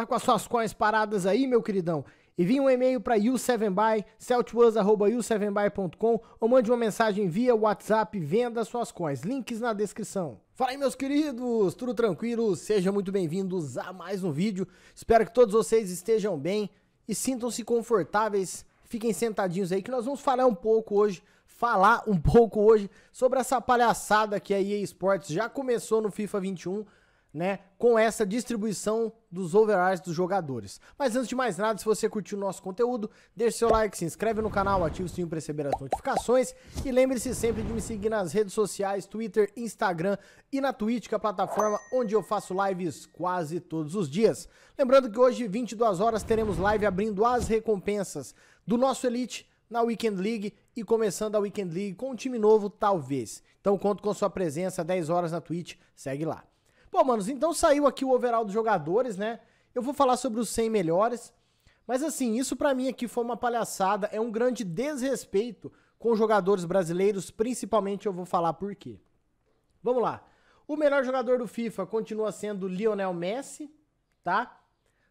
Tá com as suas coins paradas aí, meu queridão? e Envie um e-mail para u7buy, celtwas.u7buy.com ou mande uma mensagem via WhatsApp venda suas coins. Links na descrição. Fala aí, meus queridos, tudo tranquilo? Sejam muito bem-vindos a mais um vídeo. Espero que todos vocês estejam bem e sintam-se confortáveis. Fiquem sentadinhos aí que nós vamos falar um pouco hoje, falar um pouco hoje sobre essa palhaçada que a EA Sports já começou no FIFA 21 né, com essa distribuição dos overrides dos jogadores. Mas antes de mais nada, se você curtiu o nosso conteúdo, deixe seu like, se inscreve no canal, ative o sininho para receber as notificações e lembre-se sempre de me seguir nas redes sociais, Twitter, Instagram e na Twitch, que é a plataforma onde eu faço lives quase todos os dias. Lembrando que hoje, 22 horas, teremos live abrindo as recompensas do nosso Elite na Weekend League e começando a Weekend League com um time novo, talvez. Então conto com sua presença, 10 horas na Twitch, segue lá. Bom, manos, então saiu aqui o overall dos jogadores, né? Eu vou falar sobre os 100 melhores. Mas assim, isso para mim aqui foi uma palhaçada, é um grande desrespeito com jogadores brasileiros, principalmente eu vou falar por quê. Vamos lá. O melhor jogador do FIFA continua sendo Lionel Messi, tá?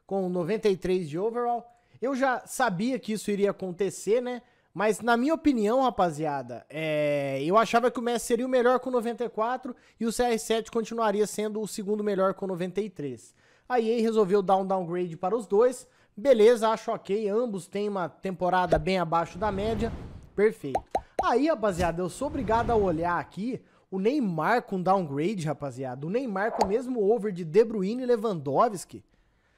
Com 93 de overall. Eu já sabia que isso iria acontecer, né? Mas, na minha opinião, rapaziada, é... eu achava que o Messi seria o melhor com 94 e o CR7 continuaria sendo o segundo melhor com 93. A EA resolveu dar um downgrade para os dois. Beleza, acho ok. Ambos têm uma temporada bem abaixo da média. Perfeito. Aí, rapaziada, eu sou obrigado a olhar aqui o Neymar com downgrade, rapaziada. O Neymar com o mesmo over de De Bruyne e Lewandowski.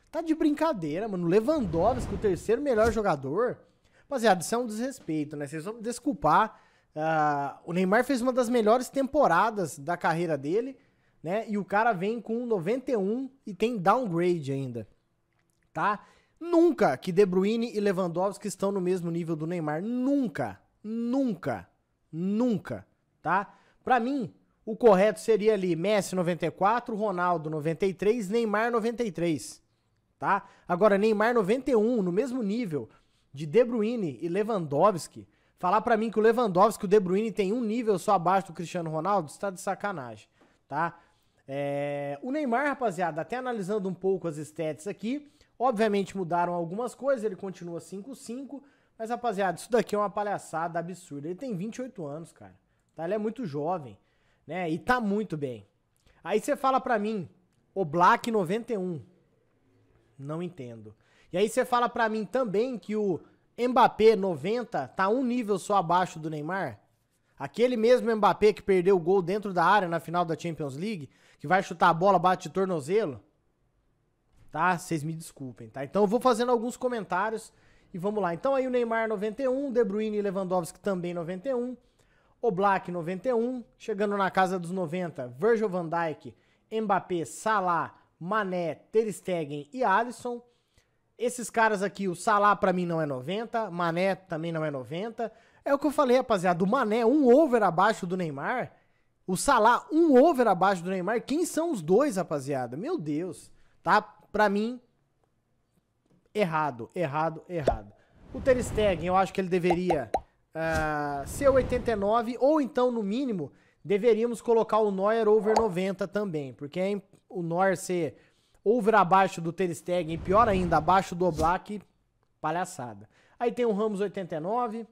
Tá de brincadeira, mano. Lewandowski, o terceiro melhor jogador Rapaziada, isso é um desrespeito, né? Vocês vão me desculpar. Uh, o Neymar fez uma das melhores temporadas da carreira dele, né? E o cara vem com 91 e tem downgrade ainda, tá? Nunca que De Bruyne e Lewandowski estão no mesmo nível do Neymar. Nunca, nunca, nunca, tá? Pra mim, o correto seria ali Messi 94, Ronaldo 93, Neymar 93, tá? Agora, Neymar 91, no mesmo nível de De Bruyne e Lewandowski, falar para mim que o Lewandowski e o De Bruyne tem um nível só abaixo do Cristiano Ronaldo, está de sacanagem, tá? É... o Neymar, rapaziada, até analisando um pouco as estéticas aqui, obviamente mudaram algumas coisas, ele continua 5-5, mas rapaziada, isso daqui é uma palhaçada absurda. Ele tem 28 anos, cara, tá? Ele é muito jovem, né? E tá muito bem. Aí você fala para mim, o Black 91. Não entendo. E aí você fala para mim também que o Mbappé 90 tá um nível só abaixo do Neymar? Aquele mesmo Mbappé que perdeu o gol dentro da área na final da Champions League, que vai chutar a bola, bate tornozelo? Tá? Vocês me desculpem, tá? Então eu vou fazendo alguns comentários e vamos lá. Então aí o Neymar 91, De Bruyne e Lewandowski também 91, O Black 91, chegando na casa dos 90, Virgil van Dijk, Mbappé, Salah, Mané, Ter Stegen e Alisson. Esses caras aqui, o Salah para mim não é 90, Mané também não é 90. É o que eu falei, rapaziada, o Mané um over abaixo do Neymar, o Salah um over abaixo do Neymar. Quem são os dois, rapaziada? Meu Deus. Tá para mim errado, errado, errado. O Ter Stegen, eu acho que ele deveria uh, ser 89 ou então no mínimo deveríamos colocar o Neuer over 90 também, porque é o Neuer ser over abaixo do Ter Stegen, pior ainda, abaixo do Oblak, palhaçada. Aí tem o Ramos 89,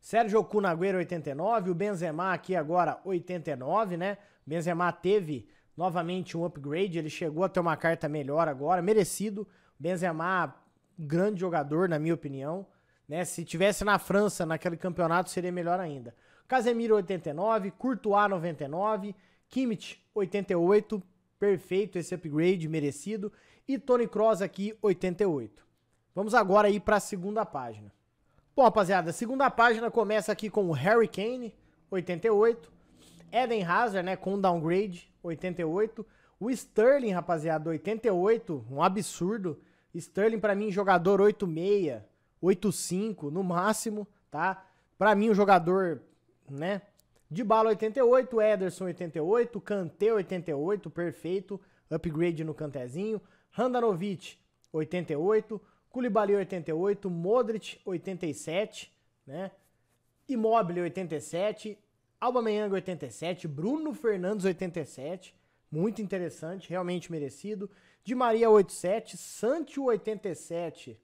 Sérgio Cunagüero 89, o Benzema aqui agora 89, né? Benzema teve novamente um upgrade, ele chegou a ter uma carta melhor agora, merecido. Benzema, grande jogador na minha opinião, né? Se tivesse na França naquele campeonato seria melhor ainda. Casemiro 89, Courtois 99, Kimmich 88, perfeito esse upgrade merecido. E Tony Cross aqui, 88. Vamos agora aí para a segunda página. Bom, rapaziada, a segunda página começa aqui com o Harry Kane, 88. Eden Hazard, né, com downgrade, 88. O Sterling, rapaziada, 88, um absurdo. Sterling, para mim, jogador 86, 85 no máximo, tá? Para mim, o jogador, né, de bala 88, Ederson 88, Kanté 88, perfeito, upgrade no Cantezinho, Handanovic 88, Koulibaly 88, Modric 87, né? Immobile 87, Aubameyang 87, Bruno Fernandes 87, muito interessante, realmente merecido. Di Maria 87, Sancho 87,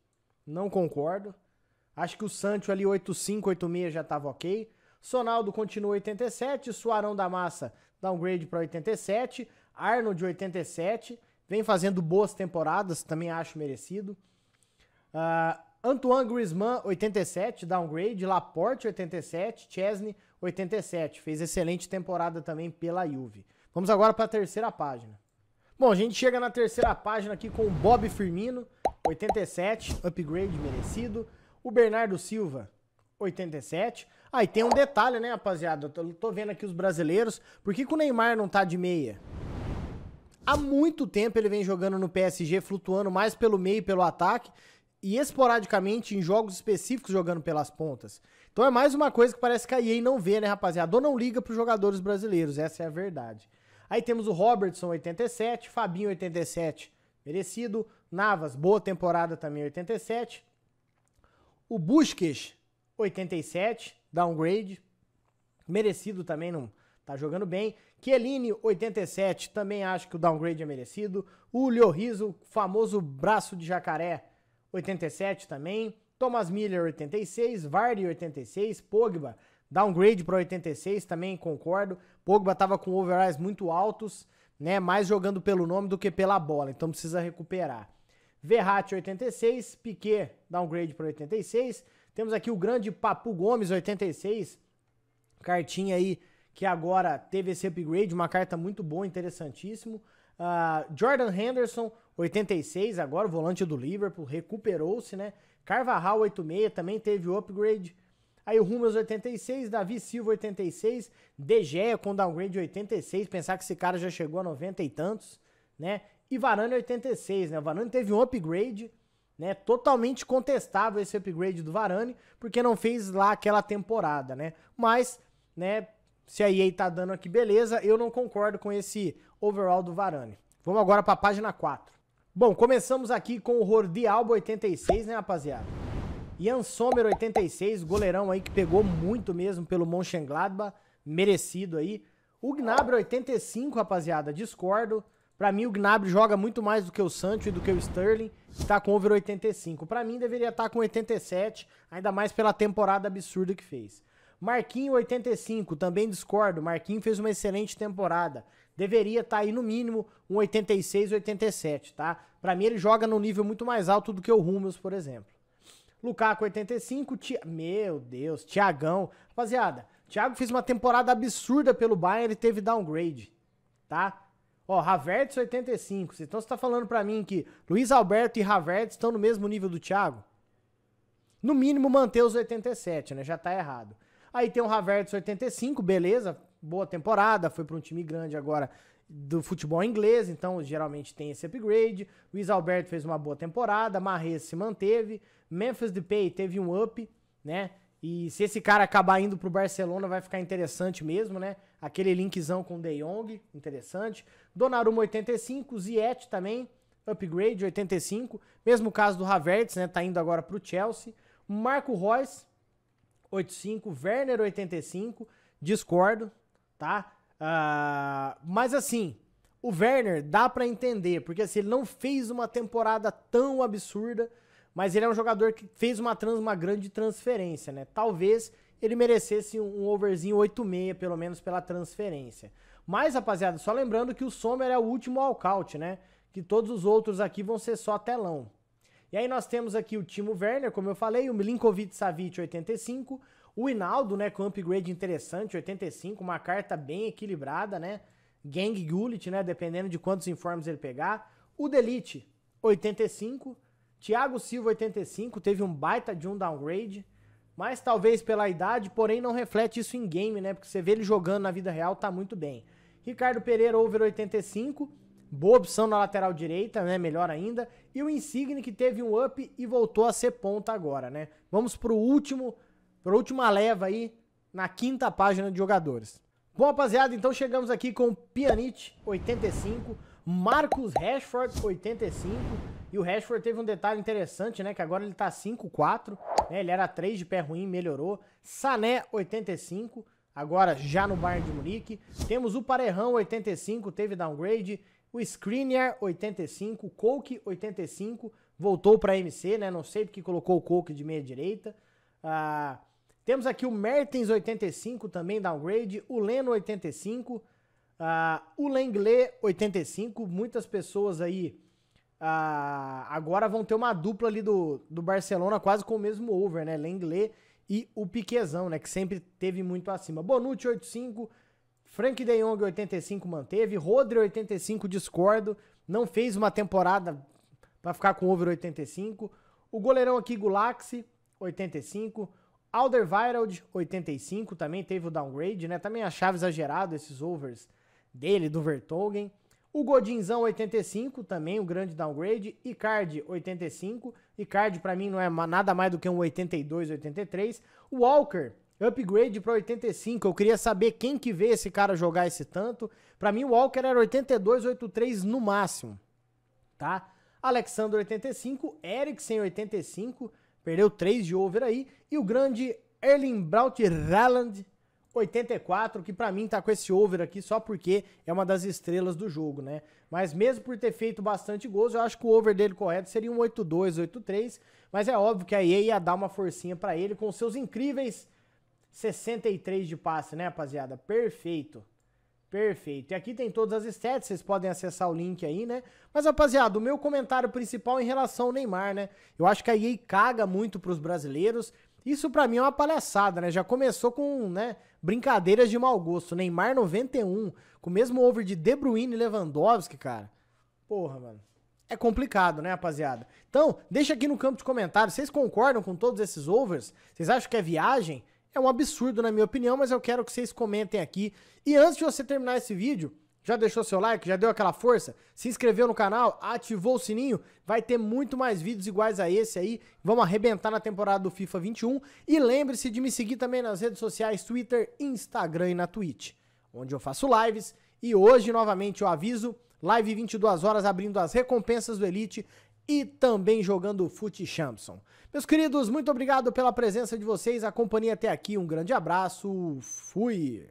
não concordo. Acho que o Sancho ali 85, 86 já estava ok. Sonaldo continua 87, Suarão da Massa downgrade para 87, Arnold 87, vem fazendo boas temporadas, também acho merecido. Uh, Antoine Griezmann 87, downgrade, Laporte 87, Chesney 87, fez excelente temporada também pela Juve. Vamos agora para a terceira página. Bom, a gente chega na terceira página aqui com o Bob Firmino, 87, upgrade merecido. O Bernardo Silva, 87. Ah, e tem um detalhe, né, rapaziada? Eu tô, vendo aqui os brasileiros. Por que, que o Neymar não tá de meia? Há muito tempo ele vem jogando no PSG, flutuando mais pelo meio e pelo ataque, e esporadicamente em jogos específicos jogando pelas pontas. Então é mais uma coisa que parece que a EA não vê, né, rapaziada? Ou não liga para os jogadores brasileiros, essa é a verdade. Aí temos o Robertson, 87, Fabinho, 87, merecido. Navas, boa temporada também, 87. O Busquets, 87, downgrade. Merecido também, não tá jogando bem. Kieline, 87, também acho que o downgrade é merecido. O Liorriso, famoso braço de jacaré, 87 também. Thomas Miller, 86. Vardy, 86. Pogba, downgrade para 86, também concordo. Pogba tava com overalls muito altos, né? Mais jogando pelo nome do que pela bola, então precisa recuperar. Verratti, 86. Piquet, downgrade para 86. Temos aqui o grande Papu Gomes, 86. Cartinha aí que agora teve esse upgrade, uma carta muito boa, interessantíssimo. Uh, Jordan Henderson, 86, agora o volante do Liverpool, recuperou-se, né? Carvajal, 86, também teve o upgrade. Aí o Rumas 86, Davi Silva 86, DG com downgrade 86, pensar que esse cara já chegou a 90 e tantos, né? E Varane 86, né? O Varane teve um upgrade, né? Totalmente contestável esse upgrade do Varane, porque não fez lá aquela temporada, né? Mas, né, se a EA tá dando aqui beleza, eu não concordo com esse overall do Varane. Vamos agora para a página 4. Bom, começamos aqui com o Jordi Alba 86, né, rapaziada? Ian Sommer 86, goleirão aí que pegou muito mesmo pelo Mönchengladbach, merecido aí. O Gnabry 85, rapaziada, discordo. Para mim o Gnabry joga muito mais do que o Sancho e do que o Sterling tá com over 85. Para mim deveria estar tá com 87, ainda mais pela temporada absurda que fez. Marquinho 85, também discordo. Marquinho fez uma excelente temporada. Deveria estar tá aí no mínimo um 86, 87, tá? Para mim ele joga num nível muito mais alto do que o Rummels, por exemplo. Lukaku 85, Ti... meu Deus, Thiagão. Rapaziada, Thiago fez uma temporada absurda pelo Bayern, ele teve downgrade, tá? Ó, Havertz 85. Então você tá falando para mim que Luiz Alberto e Havertz estão no mesmo nível do Thiago? No mínimo manter os 87, né? Já tá errado. Aí tem o Havertz 85, beleza, boa temporada, foi para um time grande agora do futebol inglês, então geralmente tem esse upgrade. Luiz Alberto fez uma boa temporada, Marres se manteve, Memphis Depay teve um up, né? E se esse cara acabar indo pro Barcelona vai ficar interessante mesmo, né? Aquele linkzão com De Jong, interessante. Donnarumma 85, Ziet também, upgrade 85. Mesmo caso do Havertz, né? Tá indo agora pro Chelsea. Marco Reus 85, Werner 85. Discordo, tá? Uh, mas assim, o Werner dá para entender, porque assim, ele não fez uma temporada tão absurda, mas ele é um jogador que fez uma, trans, uma grande transferência, né? Talvez ele merecesse um overzinho 8,6, pelo menos pela transferência. Mas, rapaziada, só lembrando que o Sommer é o último walkout, né? Que todos os outros aqui vão ser só telão. E aí nós temos aqui o Timo Werner, como eu falei, o Milinkovic Savic 85, o Hinaldo, né, com um upgrade interessante, 85, uma carta bem equilibrada, né? Gang Gullit, né, dependendo de quantos informes ele pegar. O Delete 85, Thiago Silva 85, teve um baita de um downgrade mas talvez pela idade, porém não reflete isso em game, né? Porque você vê ele jogando na vida real, tá muito bem. Ricardo Pereira, over 85, boa opção na lateral direita, né? Melhor ainda. E o Insigne que teve um up e voltou a ser ponta agora, né? Vamos pro último, pra última leva aí, na quinta página de jogadores. Bom, rapaziada, então chegamos aqui com Pjanic, 85, Marcos Rashford, 85, e o Rashford teve um detalhe interessante, né? Que agora ele tá 5-4, né? Ele era 3 de pé ruim, melhorou. Sané, 85, agora já no Bayern de Munique. Temos o Parerrão, 85, teve downgrade. O Skriniar, 85. O Coke, 85. Voltou pra MC, né? Não sei porque colocou o Coke de meia direita. Ah, temos aqui o Mertens, 85, também downgrade. O Leno, 85. Ah, o Lenglet, 85. Muitas pessoas aí ah, agora vão ter uma dupla ali do, do Barcelona quase com o mesmo over, né? Lenglet e o Piquezão, né? Que sempre teve muito acima. Bonucci 85, Frank De Jong 85 manteve, Rodri 85 discordo, não fez uma temporada para ficar com over 85. O goleirão aqui Gulaxi 85, Alderweireld 85 também teve o downgrade, né? Também achava exagerado esses overs dele do Vertonghen. O Godinzão 85 também, um grande downgrade. Icardi 85. Icardi para mim não é nada mais do que um 82, 83. O Walker, upgrade para 85. Eu queria saber quem que vê esse cara jogar esse tanto. Para mim o Walker era 82, 83 no máximo, tá? Alexander 85, Eriksen 85, perdeu 3 de over aí e o grande Erling Braut Haaland 84, que para mim tá com esse over aqui só porque é uma das estrelas do jogo, né? Mas mesmo por ter feito bastante gols, eu acho que o over dele correto seria um 8-2, 8-3, mas é óbvio que a EA ia dar uma forcinha para ele com seus incríveis 63 de passe, né, rapaziada? Perfeito. Perfeito. E aqui tem todas as stats, vocês podem acessar o link aí, né? Mas, rapaziada, o meu comentário principal em relação ao Neymar, né? Eu acho que a EA caga muito pros brasileiros. Isso para mim é uma palhaçada, né? Já começou com, né, brincadeiras de mau gosto. Neymar 91, com o mesmo over de De Bruyne e Lewandowski, cara. Porra, mano. É complicado, né, rapaziada? Então, deixa aqui no campo de comentários, vocês concordam com todos esses overs? Vocês acham que é viagem? É um absurdo, na minha opinião, mas eu quero que vocês comentem aqui. E antes de você terminar esse vídeo, já deixou seu like? Já deu aquela força? Se inscreveu no canal? Ativou o sininho? Vai ter muito mais vídeos iguais a esse aí. Vamos arrebentar na temporada do FIFA 21. E lembre-se de me seguir também nas redes sociais, Twitter, Instagram e na Twitch, onde eu faço lives. E hoje, novamente, eu aviso, live 22 horas abrindo as recompensas do Elite e também jogando Fute Champson. Meus queridos, muito obrigado pela presença de vocês, a companhia até aqui. Um grande abraço. Fui.